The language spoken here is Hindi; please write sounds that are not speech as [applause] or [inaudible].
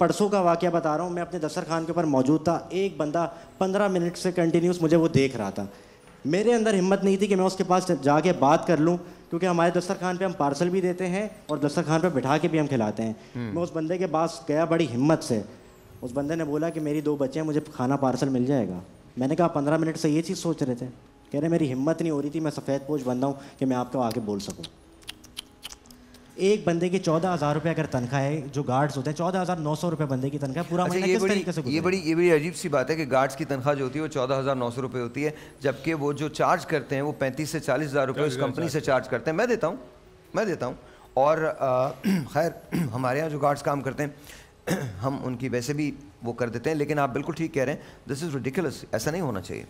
परसों का वाक्य बता रहा हूँ मैं अपने दस्तर खान के ऊपर मौजूद था एक बंदा पंद्रह मिनट से कंटिन्यूस मुझे वो देख रहा था मेरे अंदर हिम्मत नहीं थी कि मैं उसके पास जाके बात कर लूँ क्योंकि हमारे दस्तर खान पर हम पार्सल भी देते हैं और दस्तर खान पर बिठा के भी हम खिलाते हैं हम्म। मैं उस बंदे के पास गया बड़ी हिम्मत से उस बंदे ने बोला कि मेरी दो बच्चे हैं मुझे खाना पार्सल मिल जाएगा मैंने कहा पंद्रह मिनट से ये चीज़ सोच रहे थे कह रहे मेरी हिम्मत नहीं हो रही थी मैं सफ़ेद पोच बंदा हूँ कि मैं आपको आके बोल सकूँ एक बंदे की चौदह हज़ार रुपये अगर तनख्वाह है जो गार्ड्स होते हैं चौदह हज़ार नौ सौ रुपये बंदे की तनख्वाह पूरा अच्छा, ये बड़ी से ये बड़ी ये बड़ी अजीब सी बात है कि गार्ड्स की तनख्वाह जो होती है वो चौदह हज़ार नौ सौ रुपये होती है जबकि वो जो चार्ज करते हैं वो पैंतीस से चालीस हज़ार रुपये उस कंपनी से चार्ज करते हैं मैं देता हूँ मैं देता हूँ और [clears throat] खैर [clears throat] हमारे यहाँ जो गार्ड्स काम करते हैं [clears throat] हम उनकी वैसे भी वो कर देते हैं लेकिन आप बिल्कुल ठीक कह रहे हैं दिस इज़ रिडिकुलस ऐसा नहीं होना चाहिए